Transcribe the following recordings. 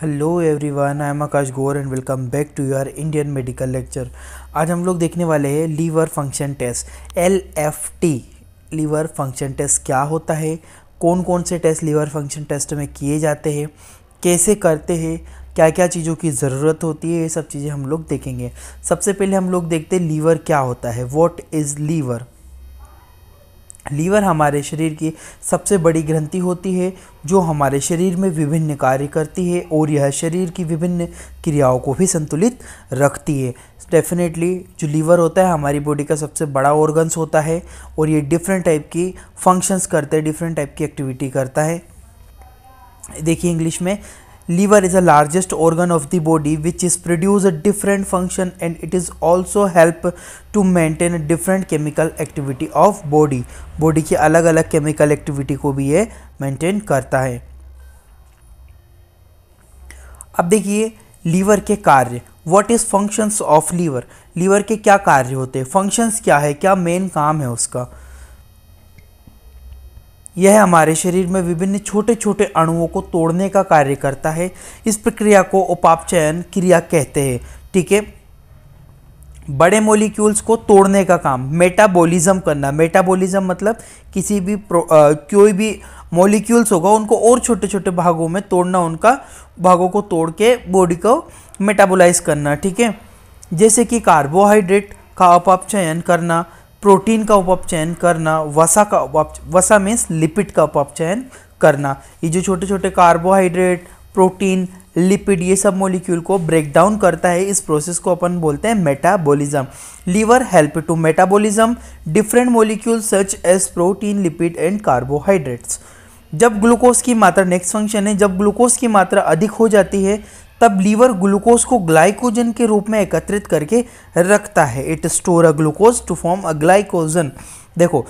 hello everyone I am Akash Gaur and welcome back to your Indian medical lecture आज हम लोग देखने वाले हैं liver function test L F T liver function test क्या होता है कौन कौन से टेस्ट लीवर फंक्शन टेस्ट में किए जाते हैं कैसे करते हैं क्या क्या चीज़ों की ज़रूरत होती है ये सब चीज़ें हम लोग देखेंगे सबसे पहले हम लोग देखते हैं लीवर क्या होता है वॉट इज़ लीवर लीवर हमारे शरीर की सबसे बड़ी ग्रंथि होती है जो हमारे शरीर में विभिन्न कार्य करती है और यह शरीर की विभिन्न क्रियाओं को भी संतुलित रखती है डेफिनेटली जो लीवर होता है हमारी बॉडी का सबसे बड़ा ऑर्गन्स होता है और ये डिफरेंट टाइप की फंक्शंस करते हैं डिफरेंट टाइप की एक्टिविटी करता है देखिए इंग्लिश में liver is the largest organ of the body which is produce a different function and it is also help to maintain different chemical activity of body body की अलग अलग chemical activity को भी ये maintain करता है अब देखिए लीवर के कार्य what is functions of liver liver के क्या कार्य होते हैं फंक्शंस क्या है क्या मेन काम है उसका यह हमारे शरीर में विभिन्न छोटे छोटे अणुओं को तोड़ने का कार्य करता है इस प्रक्रिया को उपापचयन क्रिया कहते हैं ठीक है बड़े मोलिक्यूल्स को तोड़ने का काम मेटाबॉलिज्म करना मेटाबॉलिज्म मतलब किसी भी आ, कोई भी मोलिक्यूल्स होगा उनको और छोटे छोटे भागों में तोड़ना उनका भागों को तोड़ के बॉडी को मेटाबोलाइज करना ठीक है जैसे कि कार्बोहाइड्रेट का अपापचयन करना प्रोटीन का उपापचयन करना वसा का उपाप वसा मीन्स लिपिड का उपापचयन करना ये जो छोटे छोटे कार्बोहाइड्रेट प्रोटीन लिपिड ये सब मॉलिक्यूल को ब्रेक डाउन करता है इस प्रोसेस को अपन बोलते हैं metabolism liver help to metabolism different molecule such as protein lipid and carbohydrates जब ग्लूकोज की मात्रा नेक्स्ट फंक्शन है जब ग्लूकोज की मात्रा अधिक हो जाती है तब लीवर ग्लूकोज को ग्लाइकोजन के रूप में एकत्रित करके रखता है it store a glucose to form a glycogen देखो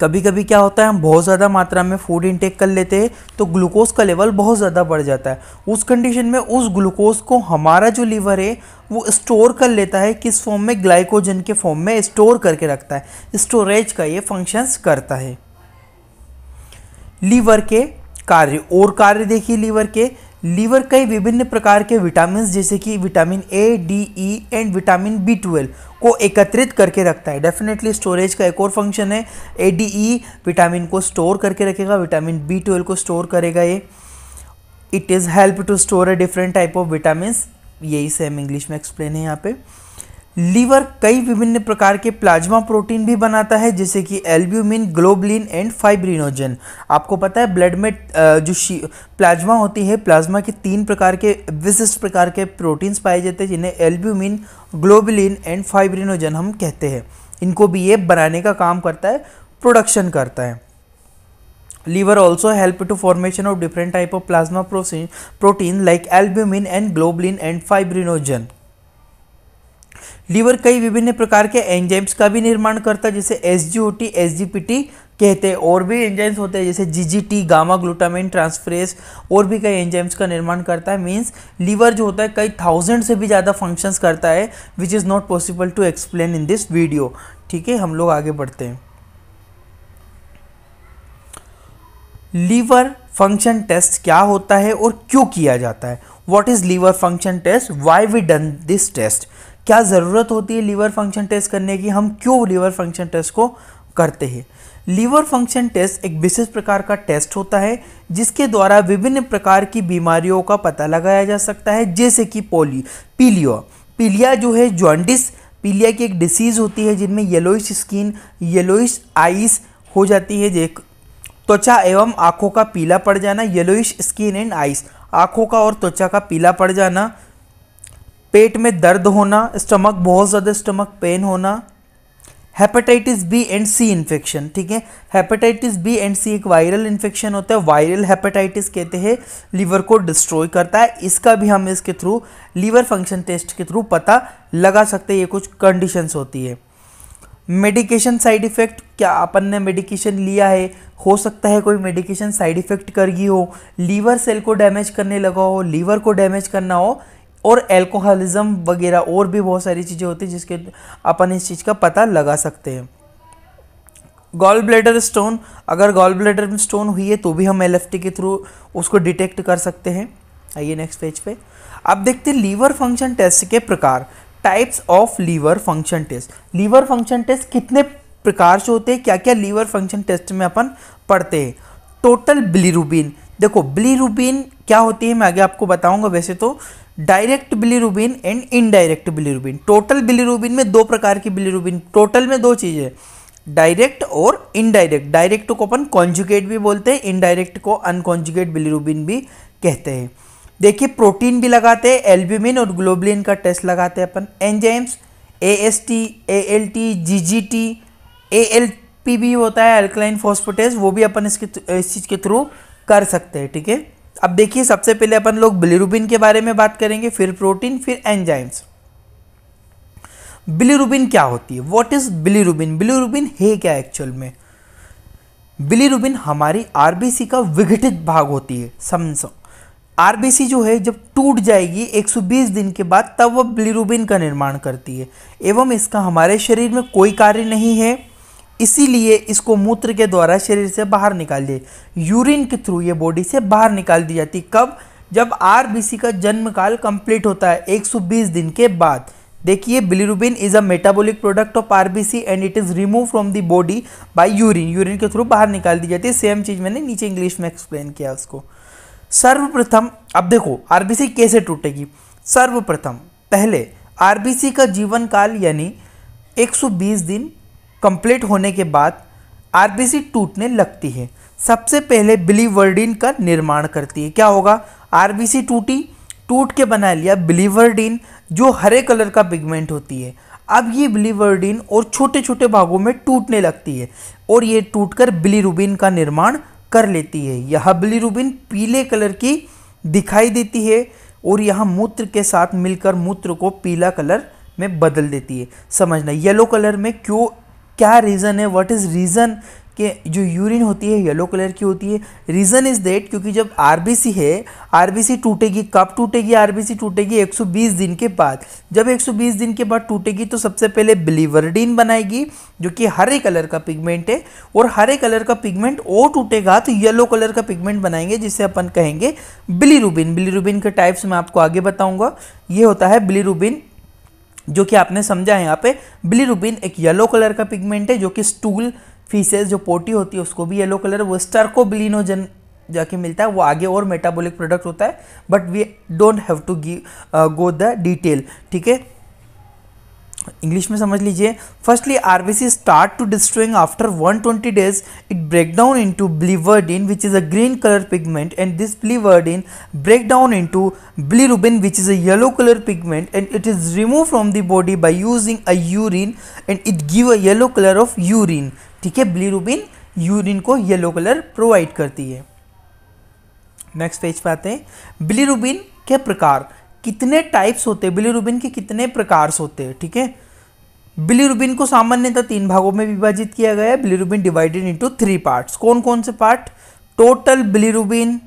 कभी कभी क्या होता है हम बहुत ज़्यादा मात्रा में फूड इंटेक कर लेते हैं तो ग्लूकोज का लेवल बहुत ज़्यादा बढ़ जाता है उस कंडीशन में उस ग्लूकोज को हमारा जो लीवर है वो स्टोर कर लेता है किस फॉर्म में ग्लाइकोजन के फॉर्म में स्टोर करके रखता है स्टोरेज का ये फंक्शंस करता है लीवर के कार्य और कार्य देखिए लीवर के लीवर कई विभिन्न प्रकार के विटामिन जैसे कि vitamin A D E and vitamin B twelve को एकत्रित करके रखता है डेफिनेटली स्टोरेज का एक और फंक्शन है ए डी ई विटामिन को स्टोर करके रखेगा विटामिन बी ट्वेल्व को स्टोर करेगा ये it is help to store a different type of vitamin यही सेम इंग्लिश में एक्सप्लेन है यहाँ पर लीवर कई विभिन्न प्रकार के प्लाज्मा प्रोटीन भी बनाता है जैसे कि एल्ब्यूमिन ग्लोबलिन एंड फाइब्रिनोजन आपको पता है ब्लड में जो प्लाज्मा होती है प्लाज्मा के तीन प्रकार के विशिष्ट प्रकार के प्रोटीन्स पाए जाते हैं जिन्हें एल्ब्यूमिन ग्लोबलिन एंड फाइब्रिनोजन हम कहते हैं इनको भी ये बनाने का काम करता है प्रोडक्शन करता है liver also help to formation of different type of plasma protein like albumin and globulin and fibrinogen liver कई विभिन्न प्रकार के एंजाइम्स का भी निर्माण करता है जैसे S G O T S G P T कहते हैं और भी एंजाइम्स होते हैं जैसे G G T gamma glutamine transferase और भी कई एंजाइम्स का निर्माण करता है मीन्स लीवर जो होता है कई थाउजेंड से भी ज़्यादा फंक्शंस करता है which is not possible to explain in this video ठीक है हम लोग आगे बढ़ते हैं लीवर फंक्शन टेस्ट क्या होता है और क्यों किया जाता है what is liver function test why we done this test क्या ज़रूरत होती है लीवर फंक्शन टेस्ट करने की हम क्यों लीवर फंक्शन टेस्ट को करते हैं लीवर फंक्शन टेस्ट एक विशेष प्रकार का टेस्ट होता है जिसके द्वारा विभिन्न प्रकार की बीमारियों का पता लगाया जा सकता है जैसे कि पोली पीलियो पीलिया जो है जॉन्डिस पीलिया की एक डिसीज़ होती है जिनमें येलोइश स्किन येलोइश आइस हो जाती है देख त्वचा एवं आँखों का पीला पड़ जाना येलोइश स्किन एंड आइस आँखों का और त्वचा का पीला पड़ जाना पेट में दर्द होना स्टमक बहुत ज़्यादा स्टमक पेन होना hepatitis B and C infection ठीक है हेपेटाइटिस बी एंड सी एक वायरल इन्फेक्शन होता है वायरल हेपेटाइटिस कहते हैं लीवर को डिस्ट्रॉय करता है इसका भी हम इसके थ्रू लीवर फंक्शन टेस्ट के थ्रू पता लगा सकते हैं ये कुछ कंडीशंस होती है मेडिकेशन साइड इफ़ेक्ट क्या अपन ने मेडिकेशन लिया है हो सकता है कोई मेडिकेशन साइड इफ़ेक्ट कर गई हो लीवर सेल को डैमेज करने लगा हो लीवर को डैमेज करना हो और एल्कोहलिज्म वगैरह और भी बहुत सारी चीज़ें होती हैं जिसके अपन इस चीज़ का पता लगा सकते हैं गॉल ब्लेडर स्टोन अगर गॉल ब्लेडर स्टोन हुई है तो भी हम एल के थ्रू उसको डिटेक्ट कर सकते हैं आइए नेक्स्ट पेज पे अब देखते हैं लीवर फंक्शन टेस्ट के प्रकार types of liver function test liver function test कितने प्रकार से होते हैं क्या क्या लीवर फंक्शन टेस्ट में अपन पढ़ते हैं टोटल बिलीरुबिन देखो बिलीरुबिन क्या होती है मैं आगे आपको बताऊंगा वैसे तो direct bilirubin and indirect bilirubin total bilirubin में दो प्रकार की बिलीरुबिन टोटल में दो चीज़ें डायरेक्ट और इनडायरेक्ट डायरेक्ट को अपन कॉन्जुगेट भी बोलते हैं इनडायरेक्ट को अनकॉन्जुगेट बिलीरुबिन भी कहते हैं देखिए प्रोटीन भी लगाते हैं एल्ब्यूमिन और ग्लोबलिन का टेस्ट लगाते हैं अपन enzymes A S T A L T G G T A L P भी होता है अल्कलाइन फॉस्फोटेस वो भी अपन इसके इस चीज़ के थ्रू कर सकते हैं ठीक है अब देखिए सबसे पहले अपन लोग बिलीरुबिन के बारे में बात करेंगे फिर प्रोटीन फिर एंजाइम्स बिलीरुबिन क्या होती है व्हाट इज बिलीरुबिन बिलीरुबिन है क्या एक्चुअल में बिलीरुबिन हमारी आरबीसी का विघटित भाग होती है समझो आरबीसी जो है जब टूट जाएगी 120 दिन के बाद तब वह बिलीरुबिन का निर्माण करती है एवं इसका हमारे शरीर में कोई कार्य नहीं है इसीलिए इसको मूत्र के द्वारा शरीर से बाहर निकाल दिया यूरिन के थ्रू ये बॉडी से बाहर निकाल दी जाती कब जब आरबीसी का जन्म काल कंप्लीट होता है 120 दिन के बाद देखिए bilirubin is a metabolic product of RBC and it is remove from the body by urine urine के थ्रू बाहर निकाल दी जाती है सेम चीज़ मैंने नीचे इंग्लिश में एक्सप्लेन किया उसको सर्वप्रथम अब देखो आरबीसी कैसे टूटेगी सर्वप्रथम पहले आरबीसी का जीवन काल यानी 120 दिन कंप्लीट होने के बाद आरबीसी टूटने लगती है सबसे पहले बिलीवर्डिन का निर्माण करती है क्या होगा आरबीसी टूटी टूट के बना लिया बिलीवर्डिन जो हरे कलर का पिगमेंट होती है अब ये बिलीवर्डिन और छोटे छोटे भागों में टूटने लगती है और ये टूटकर बिलीरुबिन का निर्माण कर लेती है यह बिलीरुबिन पीले कलर की दिखाई देती है और यह मूत्र के साथ मिलकर मूत्र को पीला कलर में बदल देती है समझना येलो कलर में क्यों क्या रीज़न है व्हाट इज़ रीज़न के जो यूरिन होती है येलो कलर की होती है रीज़न इज़ देट क्योंकि जब आरबीसी है आरबीसी टूटेगी कब टूटेगी आरबीसी टूटेगी 120 दिन के बाद जब 120 दिन के बाद टूटेगी तो सबसे पहले ब्लीवरडीन बनाएगी जो कि हरे कलर का पिगमेंट है और हरे कलर का पिगमेंट ओ टूटेगा तो येलो कलर का पिगमेंट बनाएंगे जिसे अपन कहेंगे बिलीरूबिन बिलीरूबिन के टाइप्स मैं आपको आगे बताऊँगा ये होता है बिलीरूबिन जो कि आपने समझा है यहाँ पे बिलीरुबिन एक येलो कलर का पिगमेंट है जो कि स्टूल फीसेस जो पोटी होती है उसको भी येलो कलर वो स्टर्कोबिलिनोजन जाके मिलता है वो आगे और मेटाबॉलिक प्रोडक्ट होता है but we don't have to go the detail ठीक है इंग्लिश में समझ लीजिए firstly RBC start to destroying after 120 days it break down into biliverdin which is a green colour pigment and this biliverdin break down into bilirubin which is a yellow colour pigment and it is remove from the body by using a urine and it give a yellow colour of urine ठीक है bilirubin urine को yellow colour provide करती है next page पे आते हैं Rubin के प्रकार कितने टाइप्स होते हैं बिलीरुबिन के कितने प्रकार होते हैं ठीक है बिलीरुबिन को सामान्यतः तीन भागों में विभाजित किया गया है bilirubin divided into three parts कौन कौन से part total bilirubin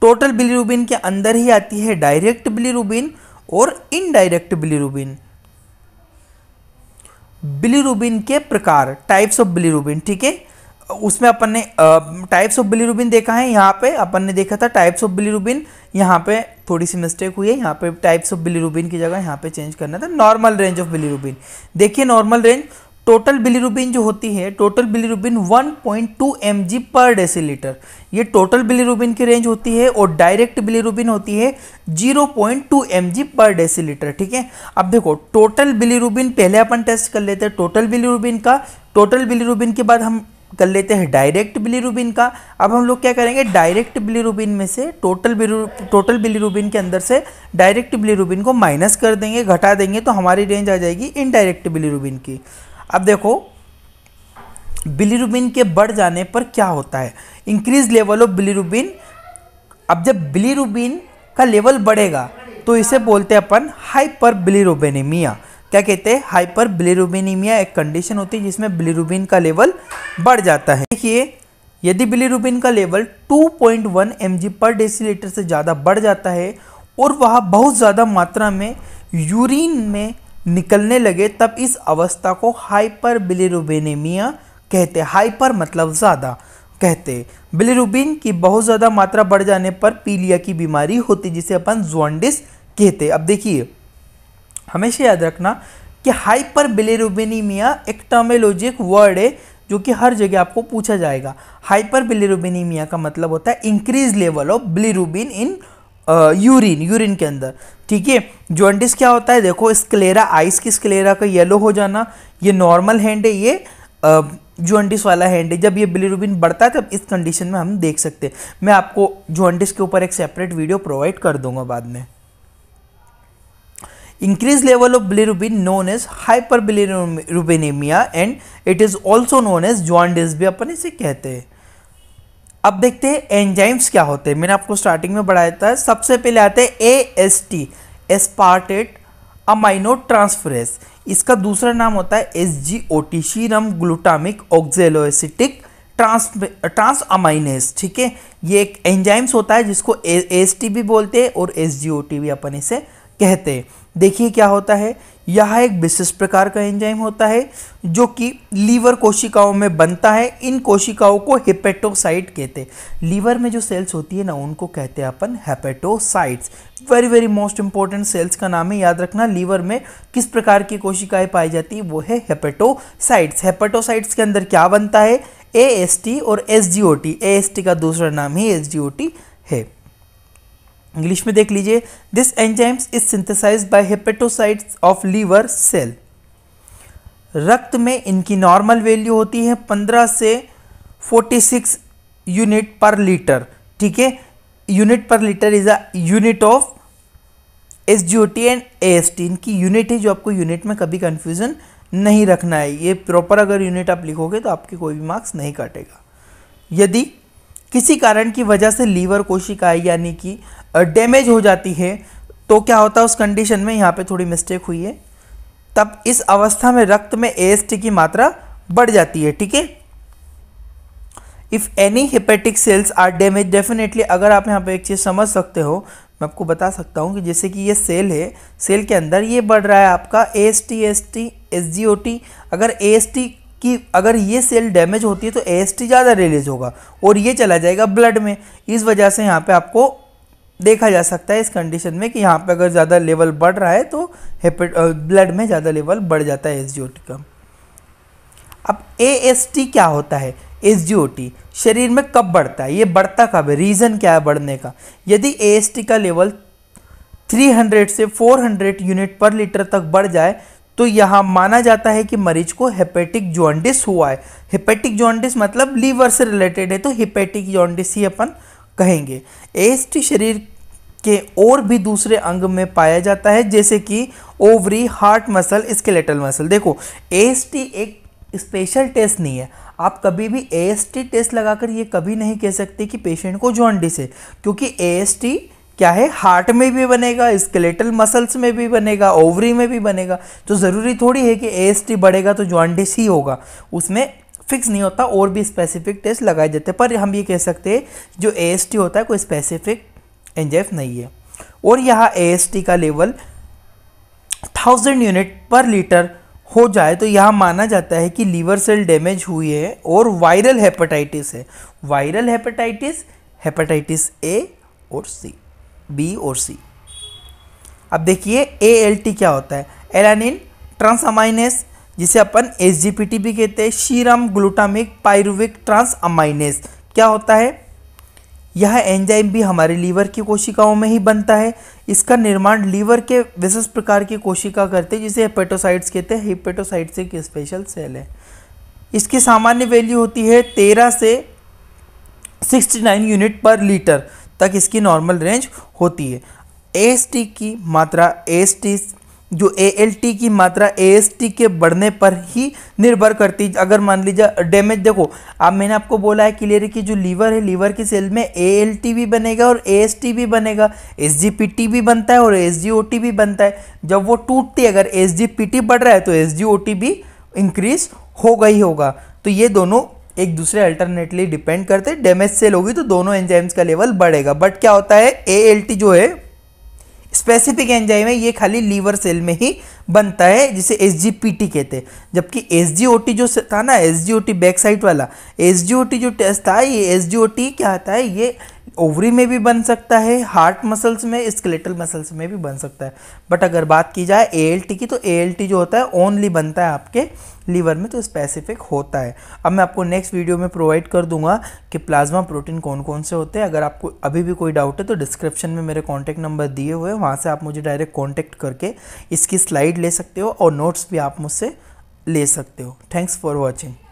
total bilirubin के अंदर ही आती है डायरेक्ट बिलीरुबिन और इनडायरेक्ट बिलीरुबिन बिलीरुबिन के प्रकार टाइप्स ऑफ बिलीरुबिन ठीक है उसमें अपन ने टाइप्स ऑफ बिलीरुबिन देखा है यहाँ पे अपन ने देखा था टाइप्स ऑफ बिलीरुबिन यहाँ पे थोड़ी सी मिस्टेक हुई है यहाँ पे टाइप्स ऑफ बिलीरूबिन की जगह यहाँ पे चेंज करना था नॉर्मल रेंज ऑफ बिलीरूबिन देखिए नॉर्मल रेंज टोटल बिलीरूबिन जो होती है total bilirubin 1.2 point per decilitre ये टोटल बिलीरूबिन की रेंज होती है और डायरेक्ट बिलीरूबिन होती है 0.2 पॉइंट पर डेसीलीटर ठीक है अब देखो टोटल बिलीरूबिन पहले अपन टेस्ट कर लेते हैं टोटल बिलीरूबिन का टोटल बिलीरूबिन के बाद हम कर लेते हैं डायरेक्ट बिलीरूबिन का अब हम लोग क्या करेंगे डायरेक्ट बिलीरूबिन में से टोटल बिलू टोटल बिलीरूबिन के अंदर से डायरेक्ट बिलीरूबिन को माइनस कर देंगे घटा देंगे तो हमारी रेंज आ जाएगी इनडायरेक्ट बिलीरूबिन की अब देखो बिलीरूबिन के बढ़ जाने पर क्या होता है इंक्रीज लेवल ऑफ बिलीरूबिन अब जब बिलीरूबिन का लेवल बढ़ेगा तो इसे बोलते हैं अपन हाइपर बिलीरुबिनेमिया क्या कहते हैं हाइपर बिलीरुबिनीमिया एक कंडीशन होती है जिसमें ब्लिरुबिन का लेवल बढ़ जाता है देखिए यदि ब्लिरुबिन का लेवल 2.1 पॉइंट पर डेसीलीटर से ज़्यादा बढ़ जाता है और वह बहुत ज़्यादा मात्रा में यूरिन में निकलने लगे तब इस अवस्था को हाइपर बिलीरुबिनेमिया कहते हाइपर मतलब ज़्यादा कहते बिलीरुबिन की बहुत ज़्यादा मात्रा बढ़ जाने पर पीलिया की बीमारी होती जिसे अपन जोंडिस कहते अब देखिए हमेशा याद रखना कि हाइपर बिलेरोबेनीमिया एक टर्मेलोजिक वर्ड है जो कि हर जगह आपको पूछा जाएगा हाइपर बिलेरोबेनीमिया का मतलब होता है increase level of bilirubin in urine urine के अंदर ठीक है जॉन्डिस क्या होता है देखो स्क्लेरा आइस की स्क्लेरा का येलो हो जाना ये नॉर्मल हैंड है ये जॉन्डिस वाला हैंड है जब ये बिलीरुबिन बढ़ता है तब इस कंडीशन में हम देख सकते हैं मैं आपको जॉन्डिस के ऊपर एक सेपरेट वीडियो प्रोवाइड कर दूंगा बाद में increased level of bilirubin known as hyperbilirubinemia and it is also known as jaundice भी अपन इसे कहते हैं अब देखते हैं एंजाइम्स क्या होते हैं मैंने आपको स्टार्टिंग में बढ़ाया था सबसे पहले आते हैं A S T aspartate amino transferase इसका दूसरा नाम होता है S G O T serum glutamic oxaloacetic trans trans aminase ठीक है ये एक एंजाइम्स होता है जिसको ए एस टी भी बोलते हैं और एस जी ओ टी भी अपन इसे कहते हैं देखिए क्या होता है यह एक विशेष प्रकार का एंजाइम होता है जो कि लीवर कोशिकाओं में बनता है इन कोशिकाओं को हेपेटोसाइट कहते हैं लीवर में जो सेल्स होती है ना उनको कहते हैं अपन hepatocytes very very most important cells का नाम है याद रखना लीवर में किस प्रकार की कोशिकाएं पाई जाती है वो है हेपेटोसाइट्स हेपेटोसाइट्स के अंदर क्या बनता है ए और एस जी ओ टी का दूसरा नाम ही एस है इंग्लिश में देख लीजिए this enzymes is synthesize by hepatocytes of liver cell रक्त में इनकी नॉर्मल वैल्यू होती है 15 से 46 यूनिट पर लीटर ठीक है unit per litre is a unit of S G O T and A S T इनकी यूनिट है जो आपको यूनिट में कभी कन्फ्यूज़न नहीं रखना है ये प्रॉपर अगर यूनिट आप लिखोगे तो आपके कोई भी मार्क्स नहीं काटेगा यदि किसी कारण की वजह से लीवर कोशिकाएं यानी कि डैमेज हो जाती है तो क्या होता है उस कंडीशन में यहाँ पे थोड़ी मिस्टेक हुई है तब इस अवस्था में रक्त में ए की मात्रा बढ़ जाती है ठीक है if any hepatic cells are damage definitely अगर आप यहाँ पे एक चीज़ समझ सकते हो मैं आपको बता सकता हूँ कि जैसे कि ये सेल है सेल के अंदर ये बढ़ रहा है आपका A S T S T S G O T अगर ए एस टी कि अगर ये सेल डैमेज होती है तो ए ज़्यादा रिलीज होगा और ये चला जाएगा ब्लड में इस वजह से यहाँ पे आपको देखा जा सकता है इस कंडीशन में कि यहाँ पे अगर ज़्यादा लेवल बढ़ रहा है तो ब्लड में ज़्यादा लेवल बढ़ जाता है एस का अब ए क्या होता है एस शरीर में कब बढ़ता है ये बढ़ता कब है रीज़न क्या है बढ़ने का यदि ए का लेवल 300 से 400 यूनिट पर लीटर तक बढ़ जाए तो यहाँ माना जाता है कि मरीज को हेपेटिक जॉन्डिस हुआ है हेपेटिक जॉन्डिस मतलब लीवर से रिलेटेड है तो हेपेटिक जॉन्डिस ही अपन कहेंगे एस शरीर के और भी दूसरे अंग में पाया जाता है जैसे कि ovary heart muscle skeletal muscle देखो ए एक स्पेशल टेस्ट नहीं है आप कभी भी ए टेस्ट लगाकर ये कभी नहीं कह सकते कि पेशेंट को जॉन्डिस है क्योंकि ए क्या है हार्ट में भी बनेगा स्केलेटल मसल्स में भी बनेगा ओवरी में भी बनेगा तो ज़रूरी थोड़ी है कि ए बढ़ेगा तो जॉन्डिस ही होगा उसमें फिक्स नहीं होता और भी स्पेसिफिक टेस्ट लगाए जाते हैं पर हम ये कह सकते हैं जो ए होता है कोई स्पेसिफिक एफ नहीं है और यहाँ ए का level thousand unit per litre हो जाए तो यहाँ माना जाता है कि लीवर सेल डैमेज हुई है और वायरल हेपेटाइटिस है वायरल हेपेटाइटिस हेपेटाइटिस ए और सी बी और सी अब देखिए ए एल टी क्या होता है एलानिन ट्रांसअमाइनेस जिसे अपन एस जी पी टी भी कहते हैं शीरम ग्लूटामिक पायरुविक ट्रांसअमाइनेस क्या होता है यह एंजाइम भी हमारे लीवर की कोशिकाओं में ही बनता है इसका निर्माण लीवर के विशेष प्रकार की कोशिका करते हैं जिसे हेपेटोसाइट्स कहते हैं हेपेटोसाइट्स एक स्पेशल सेल है इसकी सामान्य वैल्यू होती है तेरह से sixty nine unit per litre तक इसकी नॉर्मल रेंज होती है एस की मात्रा एस जो ए की मात्रा ए के बढ़ने पर ही निर्भर करती अगर मान लीजिए डैमेज देखो अब मैंने आपको बोला है क्लियर कि जो लीवर है लीवर की सेल में ए भी बनेगा और ए भी बनेगा एस भी बनता है और एस भी बनता है जब वो टूटती अगर एस बढ़ रहा है तो एस भी इंक्रीज हो गई होगा तो ये दोनों एक दूसरे अल्टरनेटली डिपेंड करते हैं डैमेज सेल होगी तो दोनों एंजाइम्स का लेवल बढ़ेगा बट क्या होता है ए जो है स्पेसिफिक एंजाइम है ये खाली लीवर सेल में ही बनता है जिसे एस कहते हैं जबकि एस जो था ना एस बैक साइड वाला एस जो टेस्ट था ये एस क्या होता है ये ओवरी में भी बन सकता है हार्ट मसल्स में स्केलेटल मसल्स में भी बन सकता है बट अगर बात की जाए ए की तो ए जो होता है ओनली बनता है आपके लीवर में तो स्पेसिफिक होता है अब मैं आपको नेक्स्ट वीडियो में प्रोवाइड कर दूंगा कि प्लाज्मा प्रोटीन कौन कौन से होते हैं अगर आपको अभी भी कोई डाउट है तो डिस्क्रिप्शन में मेरे कॉन्टैक्ट नंबर दिए हुए हैं वहाँ से आप मुझे डायरेक्ट कॉन्टैक्ट करके इसकी स्लाइड ले सकते हो और नोट्स भी आप मुझसे ले सकते हो थैंक्स फॉर वॉचिंग